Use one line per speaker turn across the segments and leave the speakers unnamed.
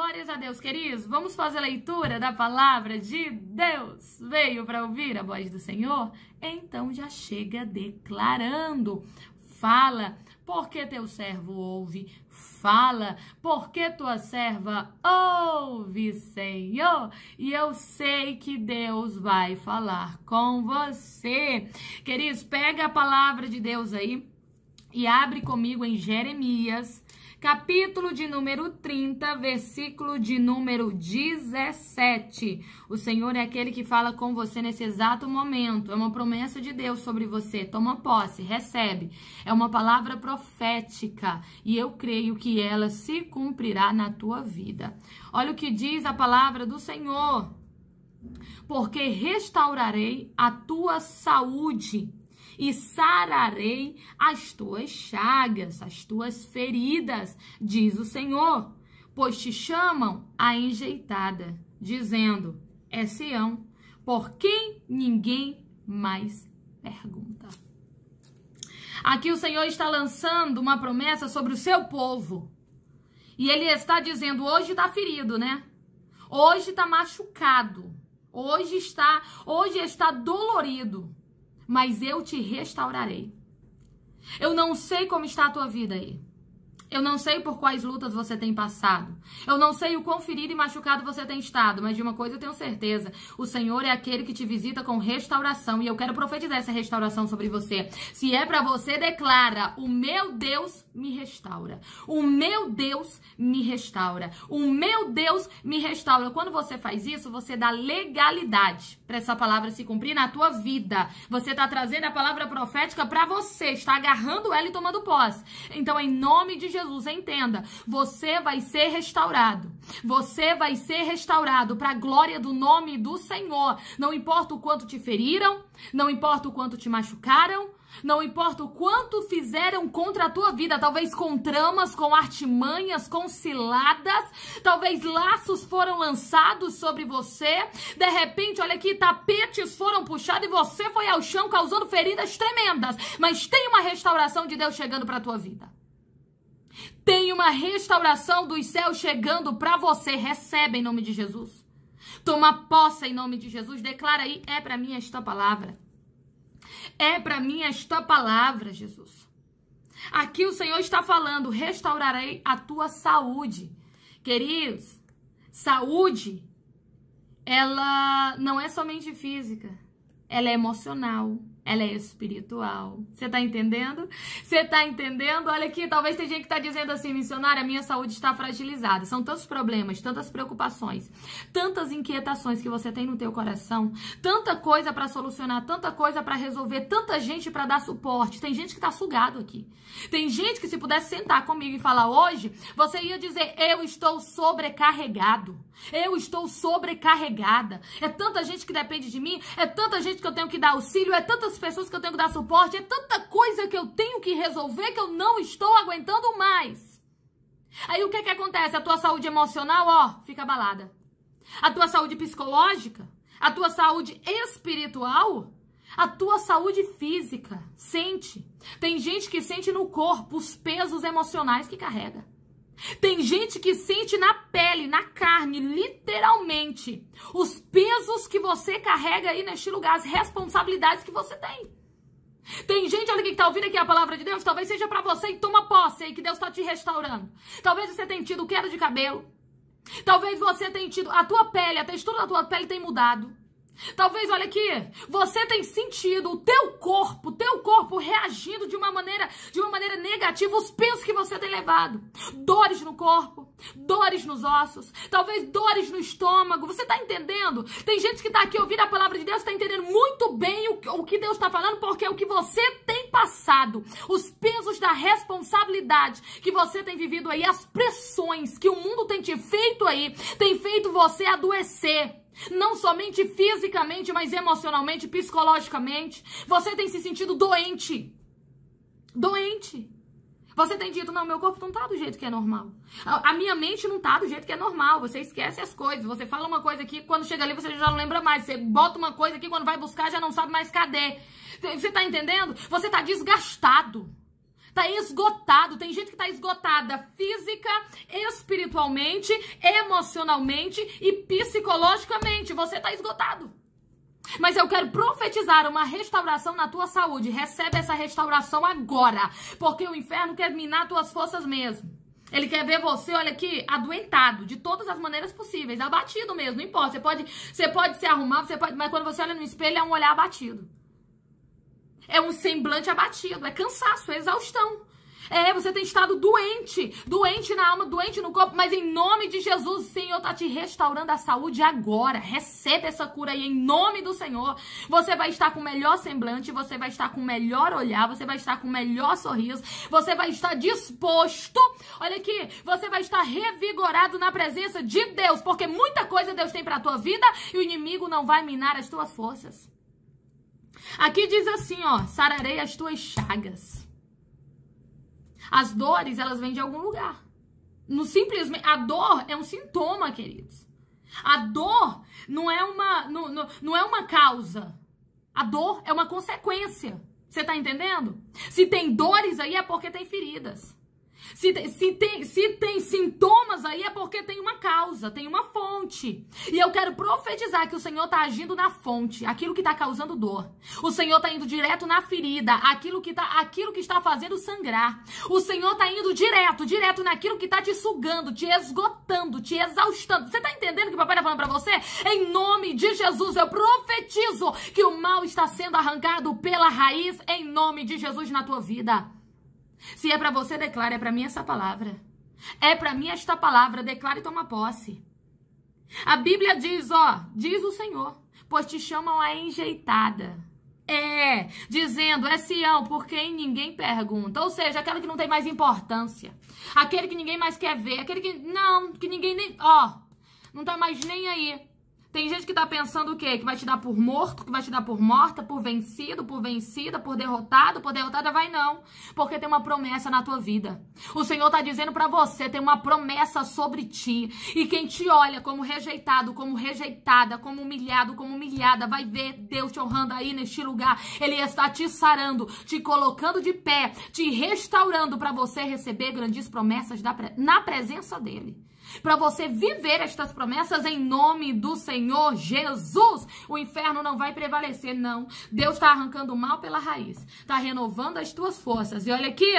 Glórias a Deus, queridos. Vamos fazer a leitura da palavra de Deus. Veio para ouvir a voz do Senhor? Então já chega declarando. Fala, porque teu servo ouve. Fala, porque tua serva ouve, Senhor. E eu sei que Deus vai falar com você. Queridos, pega a palavra de Deus aí e abre comigo em Jeremias capítulo de número 30, versículo de número 17. O Senhor é aquele que fala com você nesse exato momento. É uma promessa de Deus sobre você. Toma posse, recebe. É uma palavra profética e eu creio que ela se cumprirá na tua vida. Olha o que diz a palavra do Senhor. Porque restaurarei a tua saúde e sararei as tuas chagas, as tuas feridas, diz o Senhor, pois te chamam a enjeitada, dizendo: É Sião, por quem ninguém mais pergunta. Aqui o Senhor está lançando uma promessa sobre o seu povo. E ele está dizendo: hoje está ferido, né? Hoje está machucado. Hoje está, hoje está dolorido mas eu te restaurarei. Eu não sei como está a tua vida aí. Eu não sei por quais lutas você tem passado. Eu não sei o quão ferido e machucado você tem estado, mas de uma coisa eu tenho certeza: o Senhor é aquele que te visita com restauração. E eu quero profetizar essa restauração sobre você. Se é para você, declara: O meu Deus me restaura. O meu Deus me restaura. O meu Deus me restaura. Quando você faz isso, você dá legalidade para essa palavra se cumprir na tua vida. Você está trazendo a palavra profética para você, está agarrando ela e tomando posse. Então, em nome de Jesus, entenda: você vai ser restaurado. Você vai ser restaurado para a glória do nome do Senhor. Não importa o quanto te feriram, não importa o quanto te machucaram, não importa o quanto fizeram contra a tua vida, talvez com tramas, com artimanhas, com ciladas, talvez laços foram lançados sobre você. De repente, olha aqui, tapetes foram puxados e você foi ao chão causando feridas tremendas. Mas tem uma restauração de Deus chegando para a tua vida. Tem uma restauração dos céus chegando para você. Recebe em nome de Jesus. Toma posse em nome de Jesus. Declara aí, é para mim esta palavra. É para mim esta palavra, Jesus. Aqui o Senhor está falando: restaurarei a tua saúde. Queridos, saúde, ela não é somente física, ela é emocional, ela é espiritual. Você tá entendendo? Você tá entendendo? Olha aqui, talvez tem gente que tá dizendo assim, missionária, minha saúde está fragilizada. São tantos problemas, tantas preocupações, tantas inquietações que você tem no teu coração, tanta coisa para solucionar, tanta coisa para resolver, tanta gente para dar suporte. Tem gente que tá sugado aqui. Tem gente que se pudesse sentar comigo e falar hoje, você ia dizer: "Eu estou sobrecarregado". Eu estou sobrecarregada. É tanta gente que depende de mim, é tanta gente que eu tenho que dar auxílio, é tantas tantas pessoas que eu tenho que dar suporte, é tanta coisa que eu tenho que resolver que eu não estou aguentando mais. Aí o que é que acontece? A tua saúde emocional, ó, fica abalada. A tua saúde psicológica, a tua saúde espiritual, a tua saúde física, sente. Tem gente que sente no corpo os pesos emocionais que carrega. Tem gente que sente na pele, na carne, literalmente, os pesos que você carrega aí neste lugar, as responsabilidades que você tem. Tem gente, olha que está ouvindo aqui a palavra de Deus, talvez seja para você e toma posse aí que Deus está te restaurando. Talvez você tenha tido queda de cabelo. Talvez você tenha tido a tua pele, a textura da tua pele tem mudado. Talvez, olha aqui, você tem sentido o teu corpo, teu corpo reagindo de uma maneira, de uma maneira negativa os pesos que você tem levado. Dores no corpo, dores nos ossos, talvez dores no estômago. Você está entendendo? Tem gente que está aqui ouvindo a palavra de Deus, está entendendo muito bem o, o que Deus está falando, porque é o que você tem passado, os pesos da responsabilidade que você tem vivido aí, as pressões que o mundo tem te feito aí, tem feito você adoecer não somente fisicamente, mas emocionalmente, psicologicamente. Você tem se sentido doente. Doente. Você tem dito, não, meu corpo não tá do jeito que é normal. A, minha mente não tá do jeito que é normal. Você esquece as coisas. Você fala uma coisa aqui, quando chega ali você já não lembra mais. Você bota uma coisa aqui, quando vai buscar já não sabe mais cadê. Você tá entendendo? Você tá desgastado tá esgotado. Tem gente que tá esgotada física, espiritualmente, emocionalmente e psicologicamente. Você tá esgotado. Mas eu quero profetizar uma restauração na tua saúde. Recebe essa restauração agora, porque o inferno quer minar tuas forças mesmo. Ele quer ver você, olha aqui, adoentado, de todas as maneiras possíveis, abatido mesmo, não importa. Você pode, você pode se arrumar, você pode, mas quando você olha no espelho é um olhar abatido. É um semblante abatido, é cansaço, é exaustão. É, você tem estado doente, doente na alma, doente no corpo, mas em nome de Jesus, o Senhor está te restaurando a saúde agora. Receba essa cura aí em nome do Senhor. Você vai estar com o melhor semblante, você vai estar com o melhor olhar, você vai estar com o melhor sorriso, você vai estar disposto. Olha aqui, você vai estar revigorado na presença de Deus, porque muita coisa Deus tem para tua vida e o inimigo não vai minar as tuas forças. Aqui diz assim, ó, sararei as tuas chagas. As dores, elas vêm de algum lugar. No simplesmente, a dor é um sintoma, queridos. A dor não é uma, não, não, não é uma causa. A dor é uma consequência. Você tá entendendo? Se tem dores aí é porque tem feridas. Se tem, se, tem, se tem sintomas aí é porque tem uma causa, tem uma fonte. E eu quero profetizar que o Senhor está agindo na fonte, aquilo que está causando dor. O Senhor está indo direto na ferida, aquilo que, tá, aquilo que está fazendo sangrar. O Senhor está indo direto, direto naquilo que está te sugando, te esgotando, te exaustando. Você está entendendo o que o papai está falando para você? Em nome de Jesus, eu profetizo que o mal está sendo arrancado pela raiz em nome de Jesus na tua vida. Se é para você, declare, é para mim essa palavra. É para mim esta palavra, declare e toma posse. A Bíblia diz, ó, diz o Senhor, pois te chamam a enjeitada. É, dizendo, é Sião, por quem ninguém pergunta. Ou seja, aquela que não tem mais importância. Aquele que ninguém mais quer ver. Aquele que, não, que ninguém nem, ó, não tá mais nem aí. Tem gente que tá pensando o quê? Que vai te dar por morto, que vai te dar por morta, por vencido, por vencida, por derrotado, por derrotada. Vai não, porque tem uma promessa na tua vida. O Senhor tá dizendo para você, tem uma promessa sobre ti. E quem te olha como rejeitado, como rejeitada, como humilhado, como humilhada, vai ver Deus te honrando aí neste lugar. Ele está te sarando, te colocando de pé, te restaurando para você receber grandes promessas na presença dEle para você viver estas promessas em nome do Senhor Jesus. O inferno não vai prevalecer, não. Deus está arrancando o mal pela raiz, está renovando as tuas forças. E olha aqui.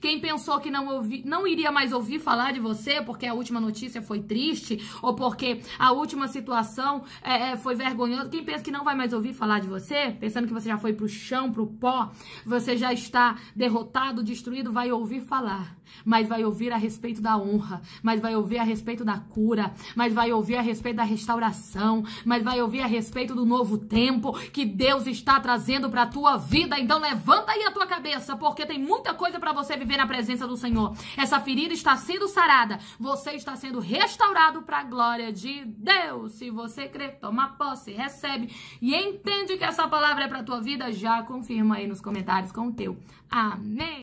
Quem pensou que não, ouvi, não iria mais ouvir falar de você porque a última notícia foi triste ou porque a última situação é, é foi vergonhosa, quem pensa que não vai mais ouvir falar de você, pensando que você já foi pro chão, pro pó, você já está derrotado, destruído, vai ouvir falar, mas vai ouvir a respeito da honra, mas vai ouvir a respeito da cura, mas vai ouvir a respeito da restauração, mas vai ouvir a respeito do novo tempo que Deus está trazendo para tua vida. Então levanta aí a tua cabeça, porque tem muita coisa para você você viver na presença do Senhor. Essa ferida está sendo sarada. Você está sendo restaurado para a glória de Deus. Se você crê, toma posse, recebe e entende que essa palavra é para tua vida, já confirma aí nos comentários com o teu. Amém.